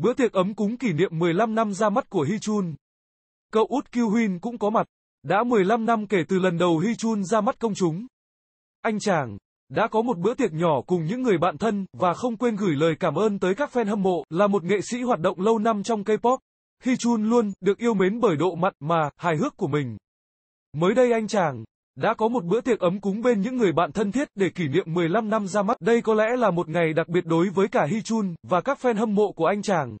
Bữa tiệc ấm cúng kỷ niệm 15 năm ra mắt của Hi Chun. Cậu út Kiêu Huyên cũng có mặt. Đã 15 năm kể từ lần đầu Hi Chun ra mắt công chúng. Anh chàng đã có một bữa tiệc nhỏ cùng những người bạn thân và không quên gửi lời cảm ơn tới các fan hâm mộ là một nghệ sĩ hoạt động lâu năm trong K-pop. Hi Chun luôn được yêu mến bởi độ mặn mà hài hước của mình. Mới đây anh chàng đã có một bữa tiệc ấm cúng bên những người bạn thân thiết để kỷ niệm 15 năm ra mắt. Đây có lẽ là một ngày đặc biệt đối với cả Hi Chun và các fan hâm mộ của anh chàng.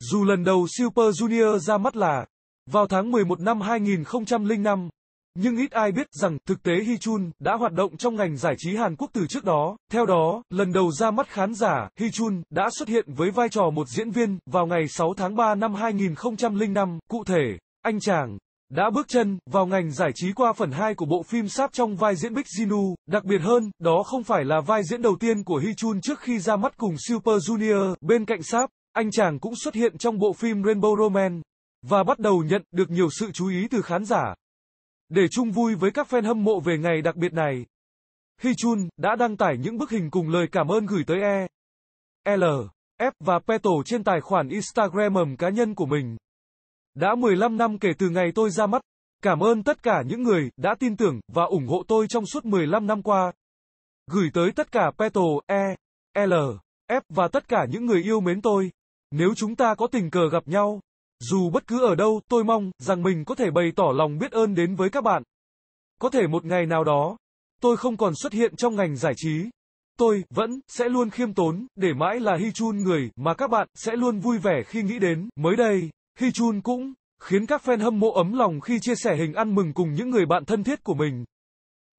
Dù lần đầu Super Junior ra mắt là vào tháng 11 năm 2005, nhưng ít ai biết rằng thực tế Hi Chun đã hoạt động trong ngành giải trí Hàn Quốc từ trước đó. Theo đó, lần đầu ra mắt khán giả, Hi Chun đã xuất hiện với vai trò một diễn viên vào ngày 6 tháng 3 năm 2005. Cụ thể, anh chàng đã bước chân vào ngành giải trí qua phần 2 của bộ phim Sáp trong vai diễn Bích Jinu, đặc biệt hơn, đó không phải là vai diễn đầu tiên của Hi Chun trước khi ra mắt cùng Super Junior, bên cạnh Sáp, anh chàng cũng xuất hiện trong bộ phim Rainbow Roman và bắt đầu nhận được nhiều sự chú ý từ khán giả. Để chung vui với các fan hâm mộ về ngày đặc biệt này, Hi Chun đã đăng tải những bức hình cùng lời cảm ơn gửi tới E, L, F và Petal trên tài khoản Instagram cá nhân của mình. Đã 15 năm kể từ ngày tôi ra mắt, cảm ơn tất cả những người đã tin tưởng và ủng hộ tôi trong suốt 15 năm qua. Gửi tới tất cả Petal, E, L, F và tất cả những người yêu mến tôi. Nếu chúng ta có tình cờ gặp nhau, dù bất cứ ở đâu, tôi mong rằng mình có thể bày tỏ lòng biết ơn đến với các bạn. Có thể một ngày nào đó, tôi không còn xuất hiện trong ngành giải trí. Tôi vẫn sẽ luôn khiêm tốn để mãi là Hy Chun người mà các bạn sẽ luôn vui vẻ khi nghĩ đến. Mới đây Hy Chun cũng khiến các fan hâm mộ ấm lòng khi chia sẻ hình ăn mừng cùng những người bạn thân thiết của mình.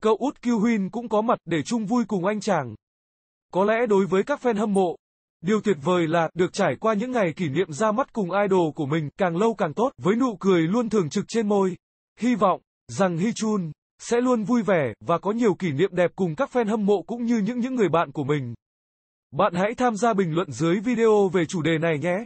Cậu út Kiêu Huyên cũng có mặt để chung vui cùng anh chàng. Có lẽ đối với các fan hâm mộ, điều tuyệt vời là được trải qua những ngày kỷ niệm ra mắt cùng idol của mình càng lâu càng tốt với nụ cười luôn thường trực trên môi. Hy vọng rằng Hy Chun sẽ luôn vui vẻ và có nhiều kỷ niệm đẹp cùng các fan hâm mộ cũng như những những người bạn của mình. Bạn hãy tham gia bình luận dưới video về chủ đề này nhé.